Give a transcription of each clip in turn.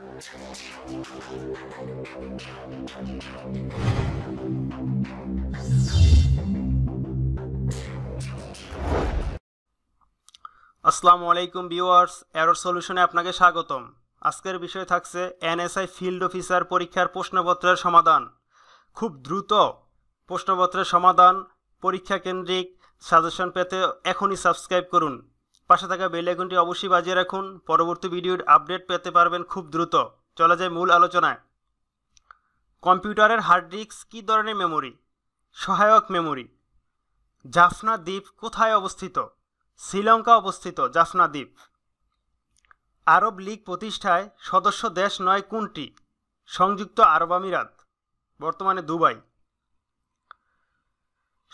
আসসালামু আলাইকুম viewers error সলিউশনে আপনাকে স্বাগতম আজকের বিষয় থাকছে এনএসআই ফিল্ড অফিসার পরীক্ষার প্রশ্নপত্রের সমাধান খুব দ্রুত প্রশ্নপত্রের সমাধান পরীক্ষা কেন্দ্রিক সাজেশন পেতে এখনই সাবস্ক্রাইব করুন পাশে থাকা বেল আইকনটি অবশ্যই বাজিয়ে রাখুন পরবর্তী ভিডিওর আপডেট পেতে পারবেন খুব দ্রুত চলা যায় মূল আলোচনায় কম্পিউটারের হার্ড ডিস্ক কী ধরনের মেমোরি সহায়ক মেমোরি জাফনা দ্বীপ কোথায় অবস্থিত শ্রীলঙ্কা অবস্থিত জাফনা দ্বীপ আরব লীগ প্রতিষ্ঠায় সদস্য দেশ নয় কোনটি সংযুক্ত আরব আমিরাত বর্তমানে দুবাই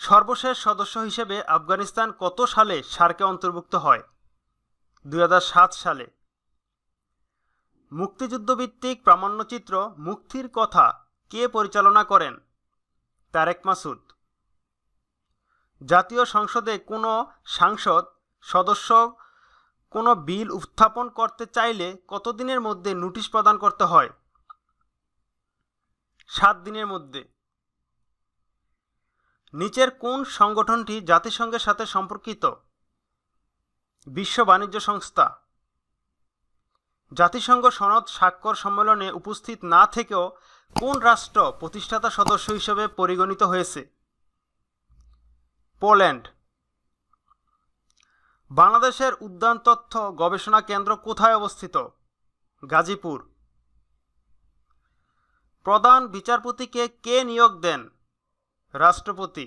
সর্বশেষ সদস্য হিসেবে আফগানিস্তান কত সালে সার্কে অন্তর্ভুক্ত হয় দুই সালে মুক্তিযুদ্ধভিত্তিক প্রামাণ্যচিত্র মুক্তির কথা কে পরিচালনা করেন তারেক মাসুদ জাতীয় সংসদে কোনো সাংসদ সদস্য কোনো বিল উত্থাপন করতে চাইলে কতদিনের মধ্যে নোটিশ প্রদান করতে হয় সাত দিনের মধ্যে নিচের কোন সংগঠনটি জাতিসংঘের সাথে সম্পর্কিত বিশ্ব বাণিজ্য সংস্থা জাতিসংঘ সনদ স্বাক্ষর সম্মেলনে উপস্থিত না থেকেও কোন রাষ্ট্র প্রতিষ্ঠাতা সদস্য হিসেবে পরিগণিত হয়েছে পোল্যান্ড বাংলাদেশের উদ্যান তথ্য গবেষণা কেন্দ্র কোথায় অবস্থিত গাজীপুর প্রধান বিচারপতিকে কে নিয়োগ দেন রাষ্ট্রপতি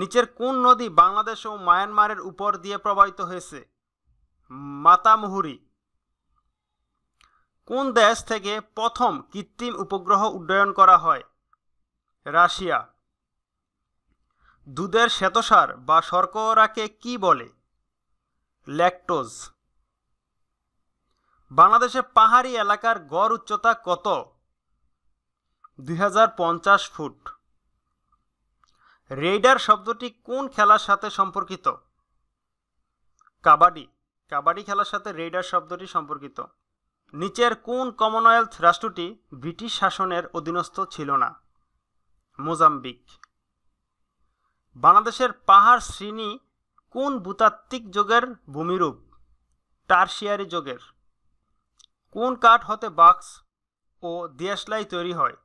নিচের কোন নদী বাংলাদেশ ও মায়ানমারের উপর দিয়ে প্রবাহিত হয়েছে মাতামুহুরি কোন দেশ থেকে প্রথম কৃত্রিম উপগ্রহ উড্ডয়ন করা হয় রাশিয়া দুধের শ্বেতসার বা শর্করাকে কি বলে ল্যাকটোজ বাংলাদেশের পাহাড়ি এলাকার গড় উচ্চতা কত দুই ফুট রেইডার শব্দটি কোন খেলার সাথে সম্পর্কিত কাবাডি কাবাডি খেলার সাথে রেইডার শব্দটি সম্পর্কিত নিচের কোন কমনওয়েলথ রাষ্ট্রটি ব্রিটিশ শাসনের অধীনস্থ ছিল না মোজাম্বিক বাংলাদেশের পাহাড় শ্রেণী কোন ভূতাত্ত্বিক যোগের ভূমিরূপ টার্সিয়ারি যোগের কোন কাঠ হতে বাক্স ও দিয়াশলাই তৈরি হয়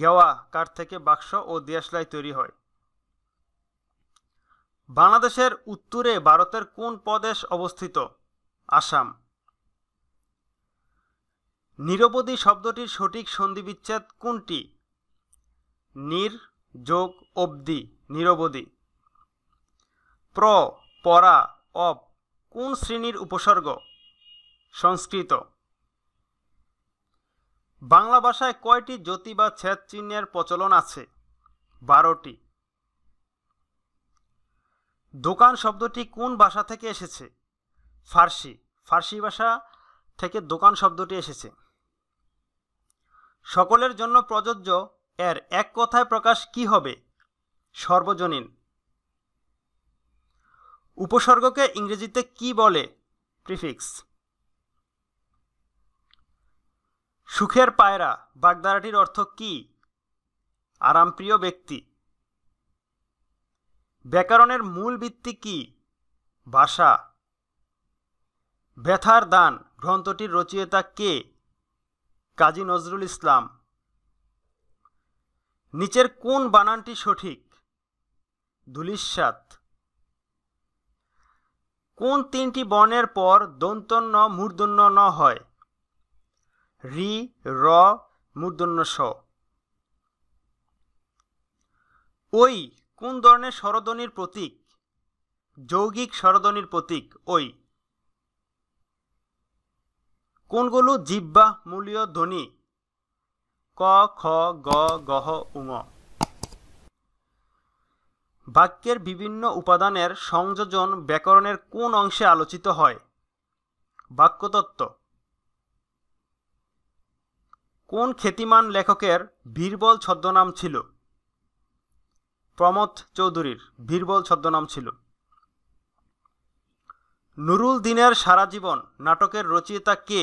গেওয়া কাঠ থেকে বাক্স ও দিয়াশলাই তৈরি হয় বাংলাদেশের উত্তরে ভারতের কোন প্রদেশ অবস্থিত আসাম নিরবধি শব্দটির সঠিক সন্ধিবিচ্ছেদ কোনটি নির যোগ অবধি নিরবধি প্র পরা অপ কোন শ্রেণীর উপসর্গ সংস্কৃত বাংলা ভাষায় কয়টি জ্যোতি বা ছেদ চিহ্নের প্রচলন আছে বারোটি দোকান শব্দটি কোন ভাষা থেকে এসেছে ফার্সি ফার্সি ভাষা থেকে দোকান শব্দটি এসেছে সকলের জন্য প্রযোজ্য এর এক কথায় প্রকাশ কি হবে সর্বজনীন উপসর্গকে ইংরেজিতে কি বলে প্রিফিক্স সুখের পায়রা বাগদারাটির অর্থ কি আরামপ্রিয় ব্যক্তি ব্যাকরণের মূল ভিত্তি কি ভাষা ব্যথার দান গ্রন্থটির রচয়িতা কে কাজী নজরুল ইসলাম নিচের কোন বানানটি সঠিক দুলিশাত কোন তিনটি বর্ণের পর দন্তন্য মূর্ধন্য ন হয় রি র মূর্ধন্য স ওই কোন ধরনের স্বরধ্বনির প্রতীক যৌগিক স্বরধ্বনির প্রতীক ওই কোনগুলো জিব্বা মূলীয় ধ্বনি ক খ গ গহ উম বাক্যের বিভিন্ন উপাদানের সংযোজন ব্যাকরণের কোন অংশে আলোচিত হয় বাক্যতত্ত্ব কোন খ্যাতিমান লেখকের বীরবল ছদ্মনাম ছিল প্রমথ চৌধুরীর বীরবল ছদ্মনাম ছিল নুরুল দিনের সারা জীবন নাটকের রচয়িতা কে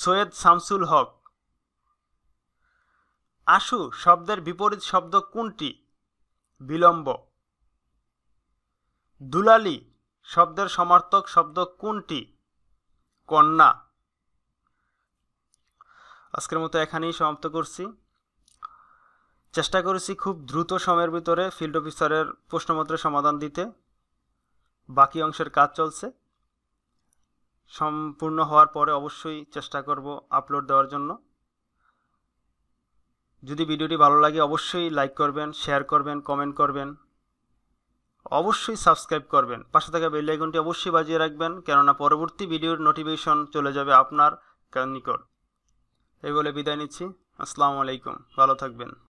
সৈয়দ শামসুল হক আশু শব্দের বিপরীত শব্দ কোনটি বিলম্ব দুলালি শব্দের সমার্থক শব্দ কোনটি কন্যা আজকের মতো এখানেই সমাপ্ত করছি চেষ্টা করেছি খুব দ্রুত সময়ের ভিতরে ফিল্ড অফিসারের প্রশ্নপত্রের সমাধান দিতে বাকি অংশের কাজ চলছে সম্পূর্ণ হওয়ার পরে অবশ্যই চেষ্টা করব আপলোড দেওয়ার জন্য যদি ভিডিওটি ভালো লাগে অবশ্যই লাইক করবেন শেয়ার করবেন কমেন্ট করবেন অবশ্যই সাবস্ক্রাইব করবেন পাশে থাকা বেল আইকনটি অবশ্যই বাজিয়ে রাখবেন কেননা পরবর্তী ভিডিওর নোটিফিকেশন চলে যাবে আপনার নিকট এই বলে বিদায় নিচ্ছি আসসালামু আলাইকুম ভালো থাকবেন